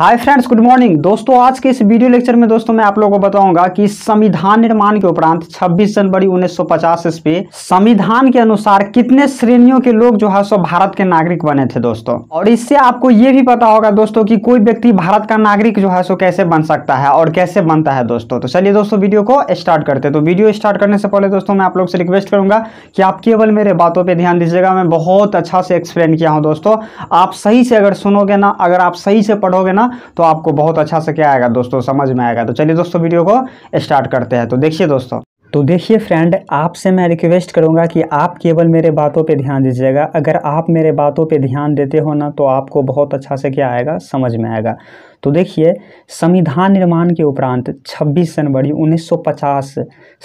hi friends good morning दोस्तों आज के इस वीडियो लेक्चर में दोस्तों मैं आप लोगों को बताऊंगा कि संविधान निर्माण के उपरांत 26 जनवरी 1950 ईस्वी संविधान के अनुसार कितने श्रेणियों के लोग जो है सो भारत के नागरिक बने थे दोस्तों और इससे आपको ये भी पता होगा दोस्तों कि कोई व्यक्ति भारत का नागरिक जो है सो कैसे बन सकता है और कैसे बनता है दोस्तों तो चलिए दोस्तों वीडियो को स्टार्ट करते तो वीडियो स्टार्ट करने से पहले दोस्तों मैं आप लोग से रिक्वेस्ट करूंगा कि आप केवल मेरे बातों पर ध्यान दीजिएगा मैं बहुत अच्छा से एक्सप्लेन किया हूँ दोस्तों आप सही से अगर सुनोगे ना अगर आप सही से पढ़ोगे ना तो आपको बहुत अच्छा से क्या आएगा दोस्तों समझ में आएगा तो चलिए दोस्तों वीडियो को स्टार्ट करते हैं तो देखिए दोस्तों तो देखिए फ्रेंड आपसे मैं रिक्वेस्ट करूंगा कि आप केवल मेरे बातों पे ध्यान दीजिएगा अगर आप मेरे बातों पे ध्यान देते हो ना तो आपको बहुत अच्छा से क्या आएगा समझ में आएगा तो देखिए संविधान निर्माण के उपरांत 26 जनवरी 1950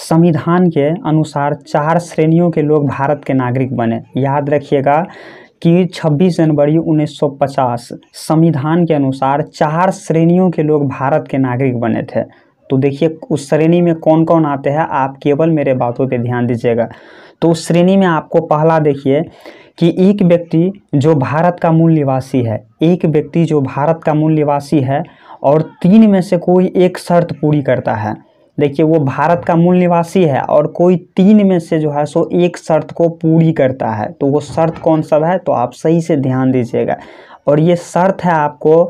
संविधान के अनुसार चार श्रेणियों के लोग भारत के नागरिक बने याद रखिएगा कि 26 जनवरी 1950 संविधान के अनुसार चार श्रेणियों के लोग भारत के नागरिक बने थे तो देखिए उस श्रेणी में कौन कौन आते हैं आप केवल मेरे बातों पे ध्यान दीजिएगा तो उस श्रेणी में आपको पहला देखिए कि एक व्यक्ति जो भारत का मूल निवासी है एक व्यक्ति जो भारत का मूल निवासी है और तीन में से कोई एक शर्त पूरी करता है देखिए वो भारत का मूल निवासी है और कोई तीन में से जो है सो एक शर्त को पूरी करता है तो वो शर्त कौन सब है तो आप सही से ध्यान दीजिएगा और ये शर्त है आपको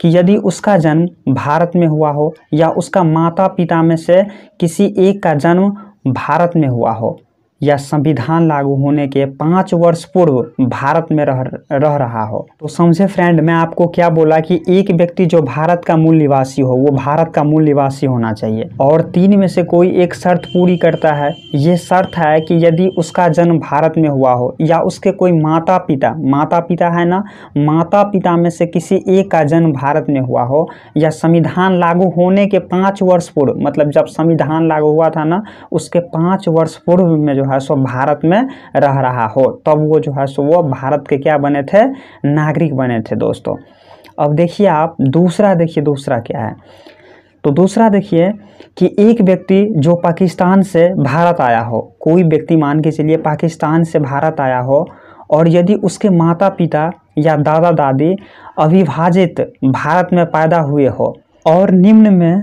कि यदि उसका जन्म भारत में हुआ हो या उसका माता पिता में से किसी एक का जन्म भारत में हुआ हो या संविधान लागू होने के पाँच वर्ष पूर्व भारत में रह रह रहा हो तो समझे फ्रेंड मैं आपको क्या बोला कि एक व्यक्ति जो भारत का मूल निवासी हो वो भारत का मूल निवासी होना चाहिए और तीन में से कोई एक शर्त पूरी करता है ये शर्त है कि यदि उसका जन्म भारत में हुआ हो या उसके कोई माता पिता माता पिता है ना माता पिता में से किसी एक का जन्म भारत में हुआ हो या संविधान लागू होने के पाँच वर्ष पूर्व मतलब जब संविधान लागू हुआ था ना उसके पाँच वर्ष पूर्व में जो है सो भारत में रह रहा हो तब वो जो है सो वो भारत के क्या बने थे नागरिक बने थे दोस्तों अब देखिए आप दूसरा देखिए दूसरा क्या है तो दूसरा देखिए कि एक व्यक्ति जो पाकिस्तान से भारत आया हो कोई व्यक्ति मान के चलिए पाकिस्तान से भारत आया हो और यदि उसके माता पिता या दादा दादी अविभाजित भारत में पैदा हुए हो और निम्न में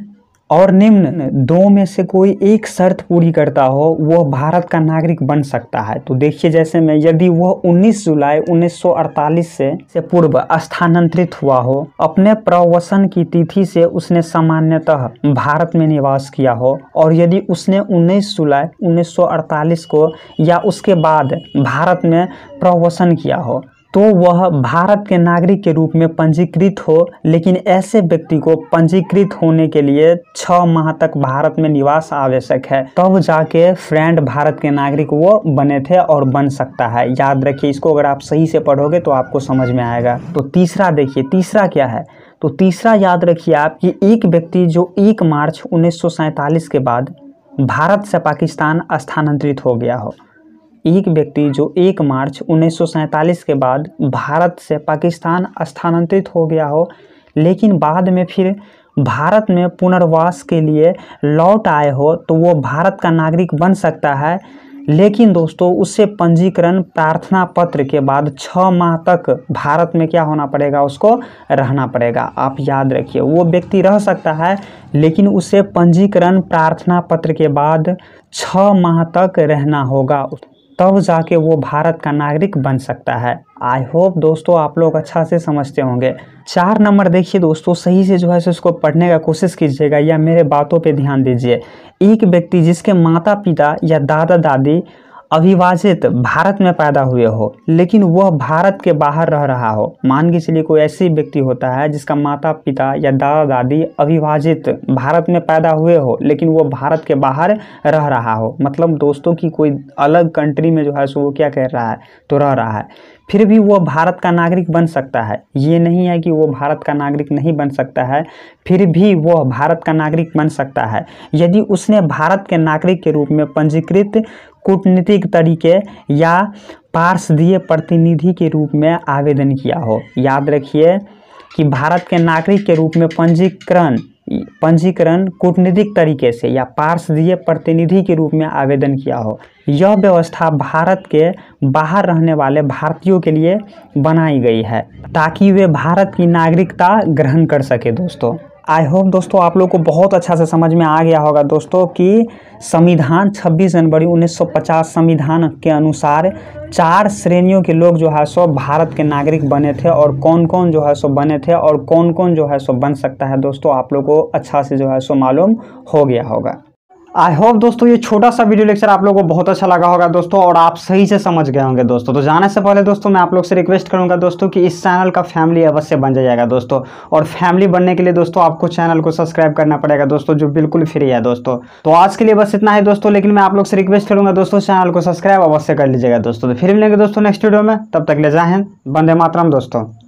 और निम्न दो में से कोई एक शर्त पूरी करता हो वह भारत का नागरिक बन सकता है तो देखिए जैसे में यदि वह 19 जुलाई 1948 से से पूर्व स्थानांतरित हुआ हो अपने प्रवसन की तिथि से उसने सामान्यतः भारत में निवास किया हो और यदि उसने 19 जुलाई 1948 को या उसके बाद भारत में प्रवसन किया हो तो वह भारत के नागरिक के रूप में पंजीकृत हो लेकिन ऐसे व्यक्ति को पंजीकृत होने के लिए छः माह तक भारत में निवास आवश्यक है तब जाके फ्रेंड भारत के नागरिक वो बने थे और बन सकता है याद रखिए इसको अगर आप सही से पढ़ोगे तो आपको समझ में आएगा तो तीसरा देखिए तीसरा क्या है तो तीसरा याद रखिए आप कि एक व्यक्ति जो एक मार्च उन्नीस के बाद भारत से पाकिस्तान स्थानांतरित हो गया हो एक व्यक्ति जो 1 मार्च उन्नीस के बाद भारत से पाकिस्तान स्थानांतरित हो गया हो लेकिन बाद में फिर भारत में पुनर्वास के लिए लौट आए हो तो वो भारत का नागरिक बन सकता है लेकिन दोस्तों उससे पंजीकरण प्रार्थना पत्र के बाद छः माह तक भारत में क्या होना पड़ेगा उसको रहना पड़ेगा आप याद रखिए वो व्यक्ति रह सकता है लेकिन उसे पंजीकरण प्रार्थना पत्र के बाद छः माह तक रहना होगा तब जाके वो भारत का नागरिक बन सकता है आई होप दोस्तों आप लोग अच्छा से समझते होंगे चार नंबर देखिए दोस्तों सही से जो है उसको पढ़ने का कोशिश कीजिएगा या मेरे बातों पे ध्यान दीजिए एक व्यक्ति जिसके माता पिता या दादा दादी अविभाजित भारत में पैदा हुए हो लेकिन वह भारत के बाहर रह रहा हो मान के चलिए कोई ऐसी व्यक्ति होता है जिसका माता पिता या दादा दादी अविभाजित भारत में पैदा हुए हो लेकिन वह भारत के बाहर रह रहा हो मतलब दोस्तों की कोई अलग कंट्री में जो है सो वो क्या कह रहा है तो रह रहा है फिर भी वो भारत का नागरिक बन सकता है ये नहीं है कि वो भारत का नागरिक नहीं बन सकता है फिर भी वह भारत का नागरिक बन सकता है यदि उसने भारत के नागरिक के रूप में पंजीकृत कूटनीतिक तरीके या पार्षदीय प्रतिनिधि के रूप में आवेदन किया हो याद रखिए कि भारत के नागरिक के रूप में पंजीकरण पंजीकरण कूटनीतिक तरीके से या पार्षदीय प्रतिनिधि के रूप में आवेदन किया हो यह व्यवस्था भारत के बाहर रहने वाले भारतीयों के लिए बनाई गई है ताकि वे भारत की नागरिकता ग्रहण कर सके दोस्तों आई होप दोस्तों आप लोग को बहुत अच्छा से समझ में आ गया होगा दोस्तों कि संविधान 26 जनवरी 1950 संविधान के अनुसार चार श्रेणियों के लोग जो है सो भारत के नागरिक बने थे और कौन कौन जो है सो बने थे और कौन कौन जो है सो बन सकता है दोस्तों आप लोग को अच्छा से जो है सो मालूम हो गया होगा आई होप दोस्तों ये छोटा सा वीडियो लेक्चर आप लोगों को बहुत अच्छा लगा होगा दोस्तों और आप सही से समझ गए होंगे दोस्तों तो जाने से पहले दोस्तों मैं आप लोग से रिक्वेस्ट करूंगा दोस्तों कि इस चैनल का फैमिली अवश्य बन जाएगा दोस्तों और फैमिली बनने के लिए दोस्तों आपको चैनल को सब्सक्राइब करना पड़ेगा दोस्तों जो बिल्कुल फ्री है दोस्तों तो आज के लिए बस इतना है दोस्तों लेकिन मैं आप लोग से रिक्वेस्ट करूँगा दोस्तों चैनल को सब्सक्राइब अवश्य कर लीजिएगा दोस्तों तो फिर मिलेंगे दोस्तों नेक्स्ट वीडियो में तब तक ले जाए बंदे मातरम दोस्तों